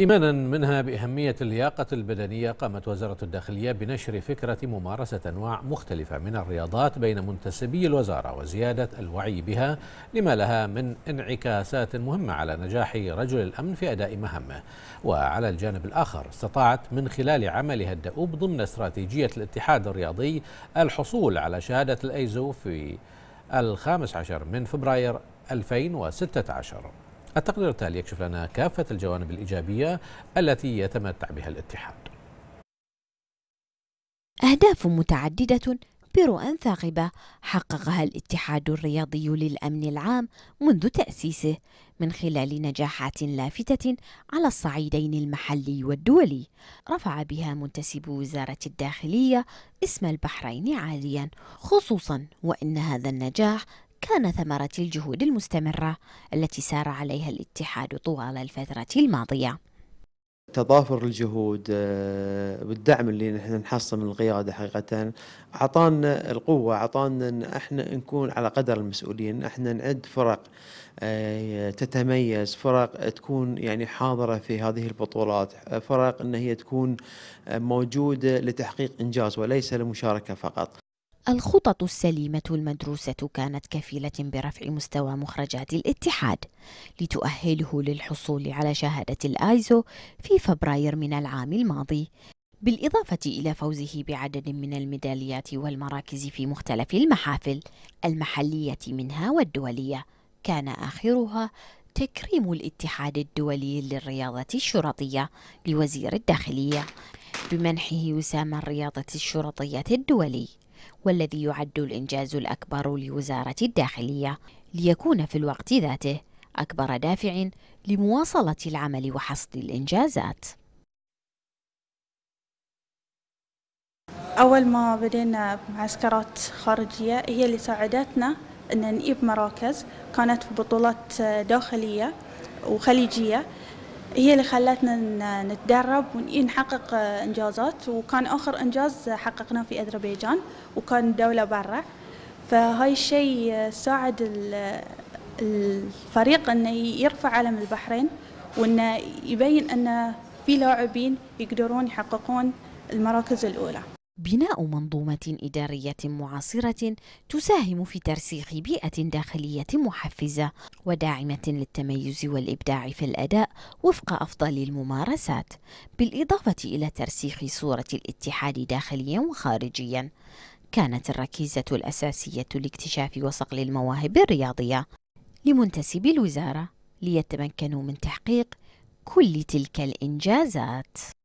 إيمانا منها بأهمية اللياقة البدنية قامت وزارة الداخلية بنشر فكرة ممارسة أنواع مختلفة من الرياضات بين منتسبي الوزارة وزيادة الوعي بها لما لها من انعكاسات مهمة على نجاح رجل الأمن في أداء مهمه وعلى الجانب الآخر استطاعت من خلال عملها الدؤوب ضمن استراتيجية الاتحاد الرياضي الحصول على شهادة الأيزو في الخامس عشر من فبراير 2016 التقرير التالي يكشف لنا كافة الجوانب الإيجابية التي يتمتع بها الاتحاد أهداف متعددة برؤى ثاقبة حققها الاتحاد الرياضي للأمن العام منذ تأسيسه من خلال نجاحات لافتة على الصعيدين المحلي والدولي رفع بها منتسب وزارة الداخلية اسم البحرين عاليا خصوصا وأن هذا النجاح كان ثمرة الجهود المستمرة التي سار عليها الاتحاد طوال الفترة الماضية تضافر الجهود آه، والدعم اللي نحن نحصل من القياده حقيقه اعطانا القوه اعطانا ان احنا نكون على قدر المسؤولين احنا نعد فرق آه، تتميز فرق تكون يعني حاضره في هذه البطولات فرق ان هي تكون آه، موجوده لتحقيق انجاز وليس لمشاركه فقط الخطط السليمة المدروسة كانت كفيلة برفع مستوى مخرجات الاتحاد لتؤهله للحصول على شهادة الآيزو في فبراير من العام الماضي بالإضافة إلى فوزه بعدد من الميداليات والمراكز في مختلف المحافل المحلية منها والدولية كان آخرها تكريم الاتحاد الدولي للرياضة الشرطية لوزير الداخلية بمنحه وسام الرياضة الشرطية الدولي والذي يعد الإنجاز الأكبر لوزارة الداخلية ليكون في الوقت ذاته أكبر دافع لمواصلة العمل وحصد الإنجازات أول ما بدينا بمعسكرات خارجية هي اللي ساعدتنا أن نجيب مراكز كانت في بطولات داخلية وخليجية هي اللي خلتنا نتدرب ونحقق إيه، آه، انجازات وكان اخر انجاز حققناه في اذربيجان وكان دوله برا فهاي الشيء آه، ساعد الفريق انه يرفع علم البحرين وانه يبين انه في لاعبين يقدرون يحققون المراكز الاولى بناء منظومة إدارية معاصرة تساهم في ترسيخ بيئة داخلية محفزة وداعمة للتميز والإبداع في الأداء وفق أفضل الممارسات، بالإضافة إلى ترسيخ صورة الاتحاد داخليا وخارجيا. كانت الركيزة الأساسية لاكتشاف وصقل المواهب الرياضية لمنتسبي الوزارة ليتمكنوا من تحقيق كل تلك الإنجازات